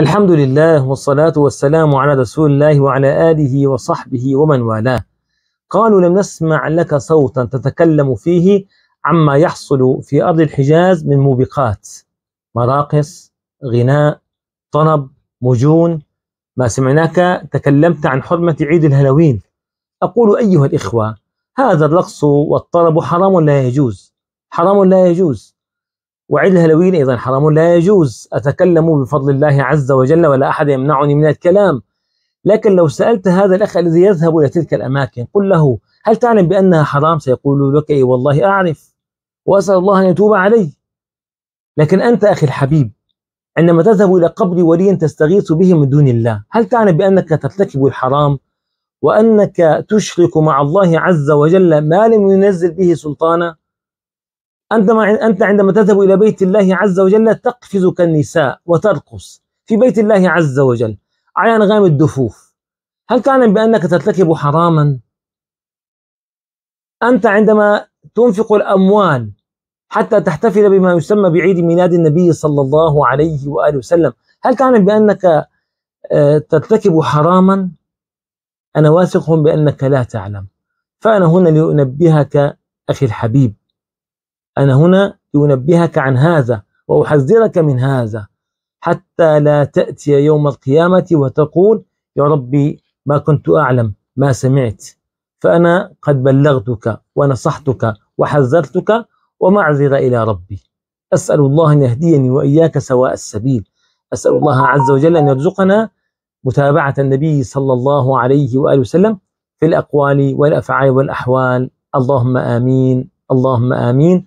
الحمد لله والصلاة والسلام على رسول الله وعلى آله وصحبه ومن والاه قالوا لم نسمع لك صوتا تتكلم فيه عما يحصل في أرض الحجاز من موبقات مراقص غناء طنب مجون ما سمعناك تكلمت عن حرمة عيد الهلوين أقول أيها الإخوة هذا الرقص والطرب حرام لا يجوز حرام لا يجوز وعيد الهلويين أيضا حرام لا يجوز أتكلم بفضل الله عز وجل ولا أحد يمنعني من الكلام لكن لو سألت هذا الأخ الذي يذهب إلى تلك الأماكن قل له هل تعلم بأنها حرام سيقول لك إي والله أعرف وأسأل الله أن يتوب علي لكن أنت أخي الحبيب عندما تذهب إلى قبر ولي تستغيث به من دون الله هل تعلم بأنك ترتكب الحرام وأنك تشرك مع الله عز وجل ما لم ينزل به سلطانا عندما أنت عندما تذهب إلى بيت الله عز وجل تقفز كالنساء وترقص في بيت الله عز وجل على أنغام الدفوف هل تعلم بأنك ترتكب حراما؟ أنت عندما تنفق الأموال حتى تحتفل بما يسمى بعيد ميلاد النبي صلى الله عليه وآله وسلم هل تعلم بأنك آه، ترتكب حراما؟ أنا واثق بأنك لا تعلم فأنا هنا لأنبهك أخي الحبيب أنا هنا لأنبهك عن هذا وأحذرك من هذا حتى لا تأتي يوم القيامة وتقول يا ربي ما كنت أعلم ما سمعت فأنا قد بلغتك ونصحتك وحذرتك ومعذرة إلى ربي أسأل الله أن يهديني وإياك سواء السبيل أسأل الله عز وجل أن يرزقنا متابعة النبي صلى الله عليه وآله وسلم في الأقوال والأفعال والأحوال اللهم آمين اللهم آمين